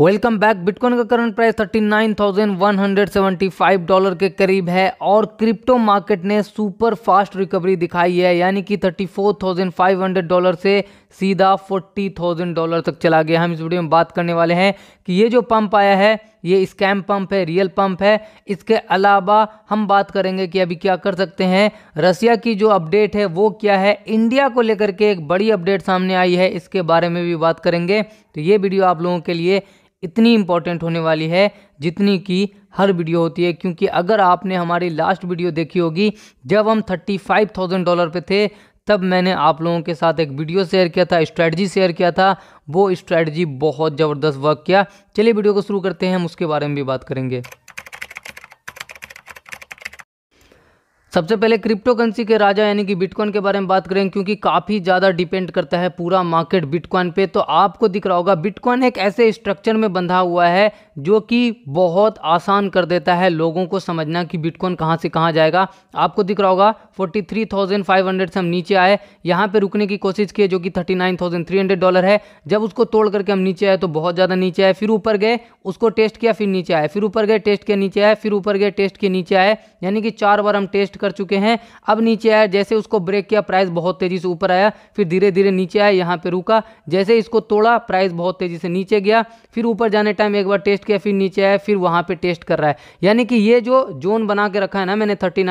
welcome back bitcoin का current price 39,175 dollar के करीब है और क्रिप्टो मार्केट ने सुपर फास्ट रिकवरी दिखाई है यानी कि 34,500 डॉलर से सीधा फोर्टी थाउजेंड डॉलर तक चला गया हम इस वीडियो में बात करने वाले हैं कि ये जो पंप आया है ये स्कैम पंप है रियल पंप है इसके अलावा हम बात करेंगे कि अभी क्या कर सकते हैं रसिया की जो अपडेट है वो क्या है इंडिया को लेकर के एक बड़ी अपडेट सामने आई है इसके बारे में भी बात करेंगे तो ये वीडियो आप लोगों के लिए इतनी इंपॉर्टेंट होने वाली है जितनी कि हर वीडियो होती है क्योंकि अगर आपने हमारी लास्ट वीडियो देखी होगी जब हम थर्टी फाइव थाउजेंड डॉलर पे थे तब मैंने आप लोगों के साथ एक वीडियो शेयर किया था स्ट्रैटी शेयर किया था वो स्ट्रैटी बहुत ज़बरदस्त वर्क किया चलिए वीडियो को शुरू करते हैं हम उसके बारे में भी बात करेंगे सबसे पहले क्रिप्टो करेंसी के राजा यानी कि बिटकॉइन के बारे में बात करें क्योंकि काफ़ी ज़्यादा डिपेंड करता है पूरा मार्केट बिटकॉइन पे तो आपको दिख रहा होगा बिटकॉइन एक ऐसे स्ट्रक्चर में बंधा हुआ है जो कि बहुत आसान कर देता है लोगों को समझना कि बिटकॉइन कहाँ से कहाँ जाएगा आपको दिख रहा होगा हंड्रेड से हम नीचे आए यहाँ पर रुकने की कोशिश किए जो कि हंड्रेड डॉलर है जब उसको तोड़ करके हम नीचे आए तो बहुत ज़्यादा नीचे आए फिर ऊपर गए उसको टेस्ट किया फिर नीचे आए फिर ऊपर गए टेस्ट के नीचे आए फिर ऊपर गए टेस्ट के नीचे आए यानी कि चार बार हम टेस्ट कर चुके हैं अब नीचे आया जैसे उसको ब्रेक किया प्राइस बहुत तेज़ी से ऊपर आया फिर धीरे धीरे नीचे आया यहाँ पे रुका जैसे इसको तोड़ा प्राइस बहुत तेज़ी से नीचे गया फिर ऊपर जाने टाइम एक बार टेस्ट किया फिर नीचे आया फिर वहाँ पर टेस्ट कर रहा है यानी कि ये जो जोन बना के रखा है ना मैंने थर्टी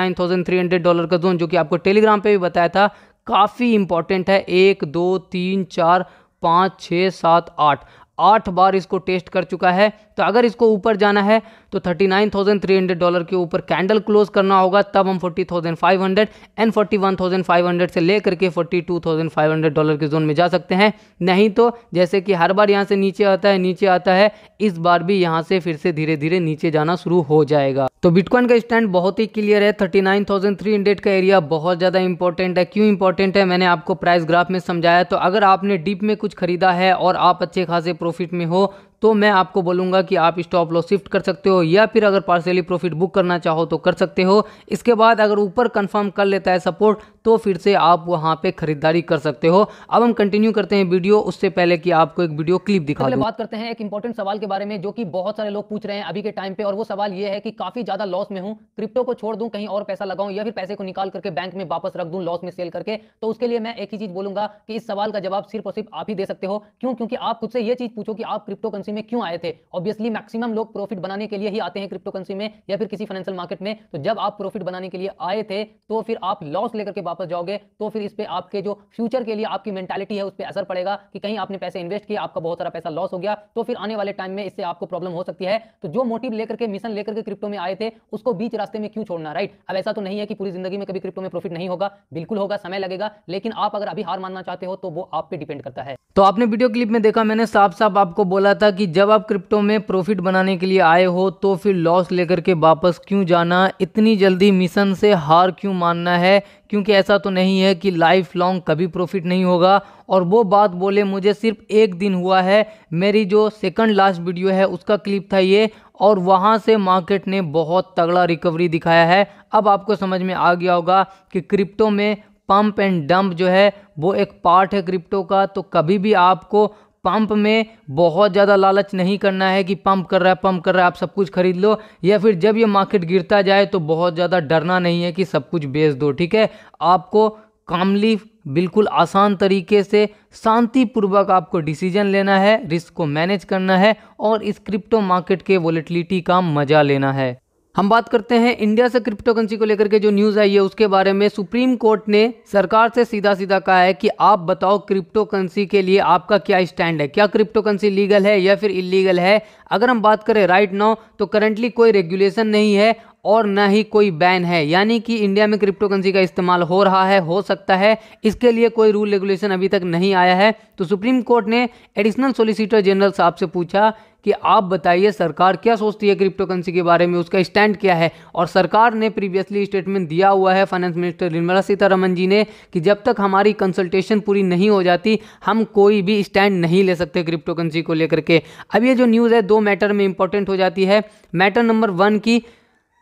डॉलर का जोन जो कि आपको टेलीग्राम पर भी बताया था काफ़ी इंपॉर्टेंट है एक दो तीन चार पाँच छः सात आठ आठ बार इसको टेस्ट कर चुका है तो अगर इसको ऊपर जाना है तो thirty nine thousand three hundred dollar के ऊपर कैंडल क्लोज करना होगा तब हम 40,500 five hundred and forty one thousand five hundred से लेकर के forty two thousand five hundred dollar के जोन में जा सकते हैं नहीं तो जैसे कि हर बार यहाँ से नीचे आता है नीचे आता है इस बार भी यहाँ से फिर से धीरे धीरे नीचे जाना शुरू हो जाएगा तो बिटकॉइन का स्टैंड बहुत ही क्लियर है 39,300 का एरिया बहुत ज़्यादा इंपॉर्टेंट है क्यों इंपॉर्टेंट है मैंने आपको प्राइस ग्राफ में समझाया तो अगर आपने डीप में कुछ खरीदा है और आप अच्छे खासे प्रॉफिट में हो तो मैं आपको बोलूँगा कि आप स्टॉप लॉस शिफ्ट कर सकते हो या फिर अगर पार्सली प्रॉफिट बुक करना चाहो तो कर सकते हो इसके बाद अगर ऊपर कंफर्म कर लेता है सपोर्ट तो फिर से आप वहाँ पे खरीदारी कर सकते हो अब हम कंटिन्यू करते हैं वीडियो उससे पहले कि आपको एक वीडियो क्लिप दिखा बात करते हैं एक इंपॉर्टेंट सवाल के बारे में जो कि बहुत सारे लोग पूछ रहे हैं अभी के टाइम पे और वो सवाल ये है कि काफी ज्यादा लॉस में हूँ क्रिप्टो को छोड़ दूँ कहीं और पैसा लगाऊँ या फिर पैसे को निकाल करके बैंक में वापस रख दूँ लॉस में सेल करके तो उसके लिए मैं एक ही चीज बोलूंगा कि इस सवाल का जवाब सिर्फ और सिर्फ आप ही दे सकते हो क्यों क्योंकि आप खुद से ये चीज पूछो कि आप क्रिप्टो करेंसी में क्यों आए थे ऑब्वियसली मैक्सिमम लोग प्रॉफिट बनाने के लिए ही आते हैं क्रिप्टो करेंसी में या फिर किसी फाइनेंशियल मार्केट में तो जब आप प्रॉफिट बनाने के लिए आए थे तो फिर आप लॉस लेकर के वापस जाओगे तो फिर इस पर आपके जो फ्यूचर के लिए आपकी मेंटालिटी है उस पर असर पड़ेगा कि कहीं आपने पैसे इन्वेस्ट किया आपका बहुत सारा पैसा लॉस हो गया तो फिर आने वाले टाइम में इससे आपको प्रॉब्लम हो सकती है तो जो मोटिव लेकर के मिशन लेकर के क्रिप्टो में आए थे उसको बीच रास्ते में क्यों छोड़ना राइट अब ऐसा तो नहीं है कि पूरी जिंदगी में कभी क्रिप्टो में प्रॉफिट नहीं होगा बिल्कुल होगा समय लगेगा लेकिन आप अगर अभी हार मानना चाहते हो तो वो आप पे डिपेंड करता है तो आपने वीडियो क्लिप में देखा मैंने साफ साफ आपको बोला था कि जब आप क्रिप्टो में प्रॉफिट बनाने के लिए आए हो तो फिर लॉस लेकर के वापस क्यों जाना इतनी जल्दी मिशन से हार क्यों मानना है क्योंकि ऐसा तो नहीं है कि लाइफ लॉन्ग कभी प्रॉफिट नहीं होगा और वो बात बोले मुझे सिर्फ एक दिन हुआ है मेरी जो सेकंड लास्ट वीडियो है उसका क्लिप था ये और वहाँ से मार्केट ने बहुत तगड़ा रिकवरी दिखाया है अब आपको समझ में आ गया होगा कि क्रिप्टो में पंप एंड डंप जो है वो एक पार्ट है क्रिप्टो का तो कभी भी आपको पंप में बहुत ज़्यादा लालच नहीं करना है कि पंप कर रहा है पंप कर रहा है आप सब कुछ खरीद लो या फिर जब ये मार्केट गिरता जाए तो बहुत ज़्यादा डरना नहीं है कि सब कुछ बेच दो ठीक है आपको कामली बिल्कुल आसान तरीके से शांतिपूर्वक आपको डिसीजन लेना है रिस्क को मैनेज करना है और इस क्रिप्टो मार्केट के वॉलेटिलिटी का मज़ा लेना है हम बात करते हैं इंडिया से क्रिप्टो करेंसी को लेकर के जो न्यूज़ आई है उसके बारे में सुप्रीम कोर्ट ने सरकार से सीधा सीधा कहा है कि आप बताओ क्रिप्टो करेंसी के लिए आपका क्या स्टैंड है क्या क्रिप्टो करेंसी लीगल है या फिर इलीगल है अगर हम बात करें राइट नाउ तो करंटली कोई रेगुलेशन नहीं है और ना ही कोई बैन है यानी कि इंडिया में क्रिप्टो करेंसी का इस्तेमाल हो रहा है हो सकता है इसके लिए कोई रूल रेगुलेशन अभी तक नहीं आया है तो सुप्रीम कोर्ट ने एडिशनल सोलिसिटर जनरल साहब से पूछा कि आप बताइए सरकार क्या सोचती है क्रिप्टो करेंसी के बारे में उसका स्टैंड क्या है और सरकार ने प्रीवियसली स्टेटमेंट दिया हुआ है फाइनेंस मिनिस्टर निर्मला सीतारमन जी ने कि जब तक हमारी कंसल्टेशन पूरी नहीं हो जाती हम कोई भी स्टैंड नहीं ले सकते क्रिप्टो करेंसी को लेकर के अब ये जो न्यूज़ है दो मैटर में इंपॉर्टेंट हो जाती है मैटर नंबर वन की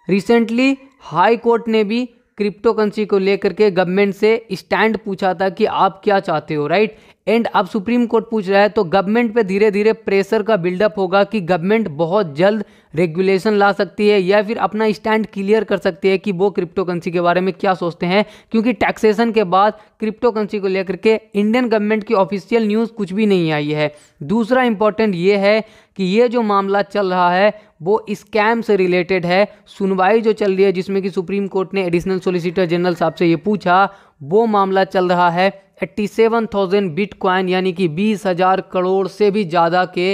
रिसेंटली हाई कोर्ट ने भी क्रिप्टो करेंसी को लेकर के गवर्नमेंट से स्टैंड पूछा था कि आप क्या चाहते हो राइट एंड अब सुप्रीम कोर्ट पूछ रहा है तो गवर्नमेंट पे धीरे धीरे प्रेशर का बिल्डअप होगा कि गवर्नमेंट बहुत जल्द रेगुलेशन ला सकती है या फिर अपना स्टैंड क्लियर कर सकती है कि वो क्रिप्टो करेंसी के बारे में क्या सोचते हैं क्योंकि टैक्सेशन के बाद क्रिप्टो करेंसी को लेकर के इंडियन गवर्नमेंट की ऑफिशियल न्यूज़ कुछ भी नहीं आई है दूसरा इंपॉर्टेंट ये है कि ये जो मामला चल रहा है वो स्कैम से रिलेटेड है सुनवाई जो चल रही है जिसमें कि सुप्रीम कोर्ट ने एडिशनल सोलिसिटर जनरल साहब से ये पूछा वो मामला चल रहा है एट्टी सेवन थाउजेंड बिटकॉइन यानी कि बीस हज़ार करोड़ से भी ज़्यादा के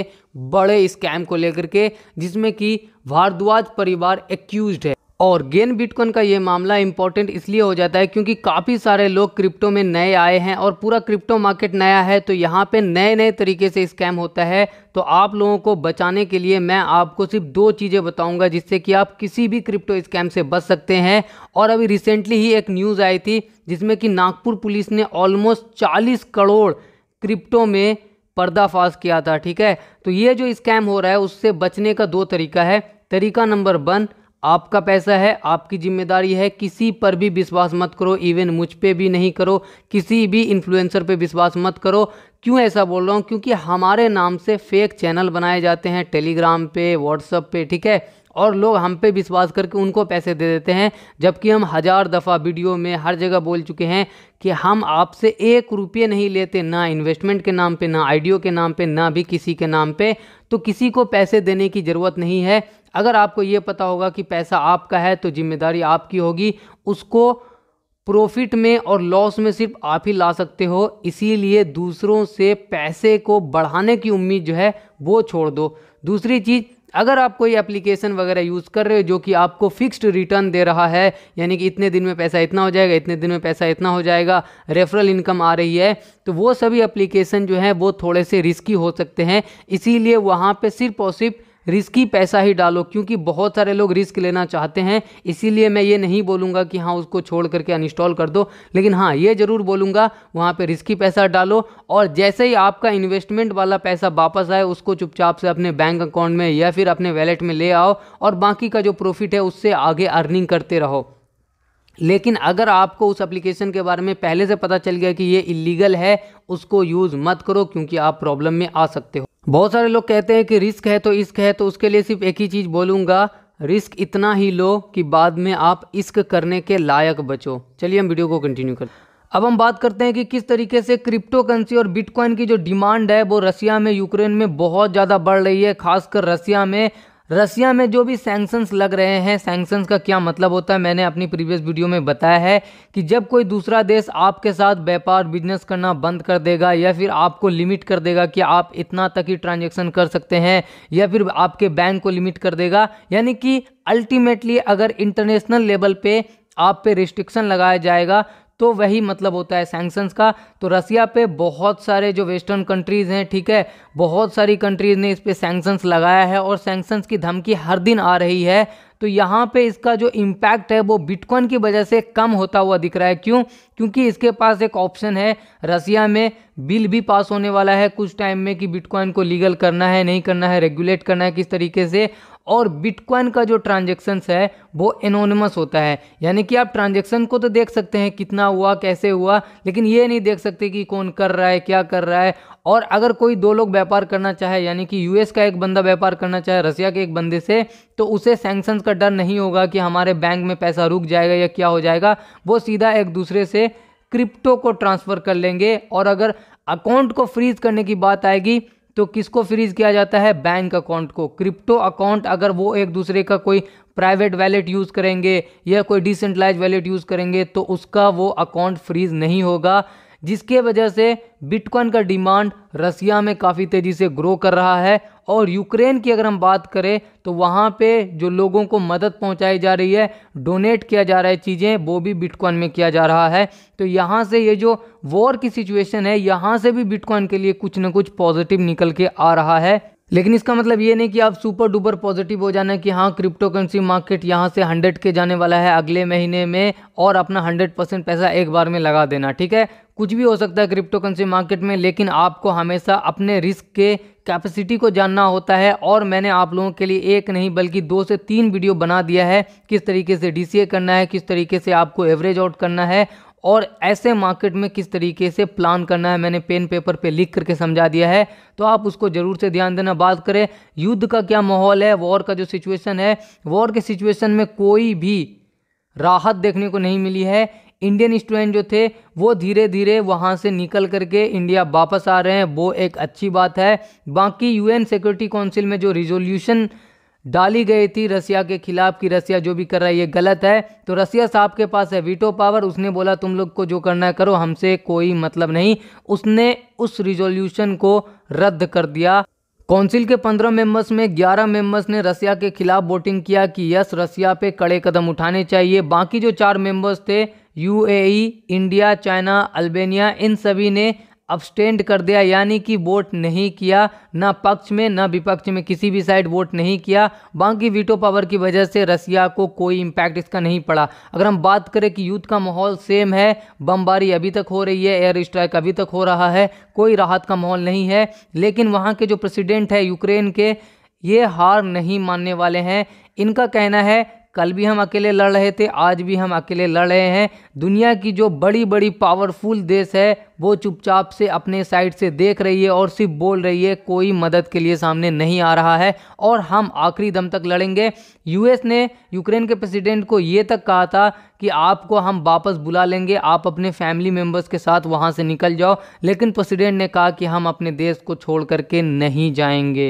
बड़े स्कैम को लेकर के जिसमें कि भारद्वाज परिवार एक्यूज है और गेन बिटकॉइन का ये मामला इंपॉर्टेंट इसलिए हो जाता है क्योंकि काफ़ी सारे लोग क्रिप्टो में नए आए हैं और पूरा क्रिप्टो मार्केट नया है तो यहाँ पे नए नए तरीके से स्कैम होता है तो आप लोगों को बचाने के लिए मैं आपको सिर्फ दो चीज़ें बताऊंगा जिससे कि आप किसी भी क्रिप्टो स्कैम से बच सकते हैं और अभी रिसेंटली ही एक न्यूज़ आई थी जिसमें कि नागपुर पुलिस ने ऑलमोस्ट चालीस करोड़ क्रिप्टो में पर्दाफाश किया था ठीक है तो ये जो स्कैम हो रहा है उससे बचने का दो तरीका है तरीका नंबर वन आपका पैसा है आपकी जिम्मेदारी है किसी पर भी विश्वास मत करो इवन मुझ पे भी नहीं करो किसी भी इन्फ्लुएंसर पे विश्वास मत करो क्यों ऐसा बोल रहा हूँ क्योंकि हमारे नाम से फेक चैनल बनाए जाते हैं टेलीग्राम पे व्हाट्सअप पे ठीक है और लोग हम पे विश्वास करके उनको पैसे दे देते हैं जबकि हम हज़ार दफ़ा वीडियो में हर जगह बोल चुके हैं कि हम आपसे एक रुपये नहीं लेते ना इन्वेस्टमेंट के नाम पे ना आइडियो के नाम पे ना भी किसी के नाम पे तो किसी को पैसे देने की ज़रूरत नहीं है अगर आपको ये पता होगा कि पैसा आपका है तो जिम्मेदारी आपकी होगी उसको प्रॉफिट में और लॉस में सिर्फ आप ही ला सकते हो इसीलिए दूसरों से पैसे को बढ़ाने की उम्मीद जो है वो छोड़ दो दूसरी चीज़ अगर आप कोई एप्लीकेशन वगैरह यूज़ कर रहे हो जो कि आपको फिक्स्ड रिटर्न दे रहा है यानी कि इतने दिन में पैसा इतना हो जाएगा इतने दिन में पैसा इतना हो जाएगा रेफरल इनकम आ रही है तो वो सभी एप्लीकेशन जो हैं वो थोड़े से रिस्की हो सकते हैं इसीलिए वहाँ पर सिर्फ और सिर्फ रिस्की पैसा ही डालो क्योंकि बहुत सारे लोग रिस्क लेना चाहते हैं इसीलिए मैं ये नहीं बोलूँगा कि हाँ उसको छोड़ करके अनइंस्टॉल कर दो लेकिन हाँ ये ज़रूर बोलूँगा वहाँ पर रिस्की पैसा डालो और जैसे ही आपका इन्वेस्टमेंट वाला पैसा वापस आए उसको चुपचाप से अपने बैंक अकाउंट में या फिर अपने वैलेट में ले आओ और बाकी का जो प्रॉफिट है उससे आगे अर्निंग करते रहो लेकिन अगर आपको उस एप्लीकेशन के बारे में पहले से पता चल गया कि ये इलीगल है उसको यूज़ मत करो क्योंकि आप प्रॉब्लम में आ सकते हो बहुत सारे लोग कहते हैं कि रिस्क है तो इश्क है तो उसके लिए सिर्फ एक ही चीज़ बोलूँगा रिस्क इतना ही लो कि बाद में आप इश्क करने के लायक बचो चलिए हम वीडियो को कंटिन्यू करें अब हम बात करते हैं कि किस तरीके से क्रिप्टो करेंसी और बिटकॉइन की जो डिमांड है वो रसिया में यूक्रेन में बहुत ज़्यादा बढ़ रही है खासकर रसिया में रसिया में जो भी सैंक्शंस लग रहे हैं सैंक्शंस का क्या मतलब होता है मैंने अपनी प्रीवियस वीडियो में बताया है कि जब कोई दूसरा देश आपके साथ व्यापार बिजनेस करना बंद कर देगा या फिर आपको लिमिट कर देगा कि आप इतना तक ही ट्रांजेक्शन कर सकते हैं या फिर आपके बैंक को लिमिट कर देगा यानी कि अल्टीमेटली अगर इंटरनेशनल लेवल पे आप पे रिस्ट्रिक्शन लगाया जाएगा तो वही मतलब होता है सैंक्शंस का तो रसिया पे बहुत सारे जो वेस्टर्न कंट्रीज़ हैं ठीक है बहुत सारी कंट्रीज़ ने इस पर सैंक्शंस लगाया है और सैंक्शंस की धमकी हर दिन आ रही है तो यहाँ पे इसका जो इम्पैक्ट है वो बिटकॉइन की वजह से कम होता हुआ दिख रहा है क्यों क्योंकि इसके पास एक ऑप्शन है रसिया में बिल भी पास होने वाला है कुछ टाइम में कि बिटकॉइन को लीगल करना है नहीं करना है रेगुलेट करना है किस तरीके से और बिटकॉइन का जो ट्रांजेक्शन्स है वो एनोनमस होता है यानी कि आप ट्रांजेक्शन को तो देख सकते हैं कितना हुआ कैसे हुआ लेकिन ये नहीं देख सकते कि कौन कर रहा है क्या कर रहा है और अगर कोई दो लोग व्यापार करना चाहे यानी कि यूएस का एक बंदा व्यापार करना चाहे रसिया के एक बंदे से तो उसे सैंक्शंस का डर नहीं होगा कि हमारे बैंक में पैसा रुक जाएगा या क्या हो जाएगा वो सीधा एक दूसरे से क्रिप्टो को ट्रांसफ़र कर लेंगे और अगर अकाउंट को फ्रीज करने की बात आएगी तो किसको फ्रीज किया जाता है बैंक अकाउंट को क्रिप्टो अकाउंट अगर वो एक दूसरे का कोई प्राइवेट वैलेट यूज़ करेंगे या कोई डिसेंट्रलाइज वैलेट यूज़ करेंगे तो उसका वो अकाउंट फ्रीज नहीं होगा जिसके वजह से बिटकॉइन का डिमांड रसिया में काफ़ी तेज़ी से ग्रो कर रहा है और यूक्रेन की अगर हम बात करें तो वहाँ पे जो लोगों को मदद पहुँचाई जा रही है डोनेट किया जा रहा है चीज़ें वो भी बिटकॉइन में किया जा रहा है तो यहाँ से ये जो वॉर की सिचुएशन है यहाँ से भी बिटकॉइन के लिए कुछ ना कुछ पॉजिटिव निकल के आ रहा है लेकिन इसका मतलब ये नहीं कि आप सुपर डुपर पॉजिटिव हो जाना कि हाँ क्रिप्टो करेंसी मार्केट यहाँ से हंड्रेड के जाने वाला है अगले महीने में और अपना हंड्रेड परसेंट पैसा एक बार में लगा देना ठीक है कुछ भी हो सकता है क्रिप्टो करेंसी मार्केट में लेकिन आपको हमेशा अपने रिस्क के कैपेसिटी को जानना होता है और मैंने आप लोगों के लिए एक नहीं बल्कि दो से तीन वीडियो बना दिया है किस तरीके से डी करना है किस तरीके से आपको एवरेज आउट करना है और ऐसे मार्केट में किस तरीके से प्लान करना है मैंने पेन पेपर पे लिख करके समझा दिया है तो आप उसको ज़रूर से ध्यान देना बात करें युद्ध का क्या माहौल है वॉर का जो सिचुएशन है वॉर के सिचुएशन में कोई भी राहत देखने को नहीं मिली है इंडियन स्टूडेंट जो थे वो धीरे धीरे वहाँ से निकल करके इंडिया वापस आ रहे हैं वो एक अच्छी बात है बाकी यूएन सिक्योरिटी काउंसिल में जो रिजोल्यूशन डाली गई थी रसिया के खिलाफ कि रसिया जो भी कर रहा है ये गलत है तो रसिया साहब के पास है वीटो पावर उसने बोला तुम लोग को जो करना है करो हमसे कोई मतलब नहीं उसने उस रिजोल्यूशन को रद्द कर दिया काउंसिल के 15 मेंबर्स में 11 मेंबर्स ने रसिया के खिलाफ वोटिंग किया कि यस रसिया पे कड़े कदम उठाने चाहिए बाकी जो चार मेंबर्स थे यूएई इंडिया चाइना अल्बेनिया इन सभी ने अबस्टेंड कर दिया यानी कि वोट नहीं किया ना पक्ष में ना विपक्ष में किसी भी साइड वोट नहीं किया बाकी वीटो पावर की वजह से रसिया को कोई इम्पैक्ट इसका नहीं पड़ा अगर हम बात करें कि यूथ का माहौल सेम है बमबारी अभी तक हो रही है एयर स्ट्राइक अभी तक हो रहा है कोई राहत का माहौल नहीं है लेकिन वहाँ के जो प्रेसिडेंट है यूक्रेन के ये हार नहीं मानने वाले हैं इनका कहना है कल भी हम अकेले लड़ रहे थे आज भी हम अकेले लड़ रहे हैं दुनिया की जो बड़ी बड़ी पावरफुल देश है वो चुपचाप से अपने साइड से देख रही है और सिर्फ बोल रही है कोई मदद के लिए सामने नहीं आ रहा है और हम आखिरी दम तक लड़ेंगे यूएस ने यूक्रेन के प्रेसिडेंट को ये तक कहा था कि आपको हम वापस बुला लेंगे आप अपने फैमिली मेम्बर्स के साथ वहाँ से निकल जाओ लेकिन प्रेसिडेंट ने कहा कि हम अपने देश को छोड़ करके नहीं जाएंगे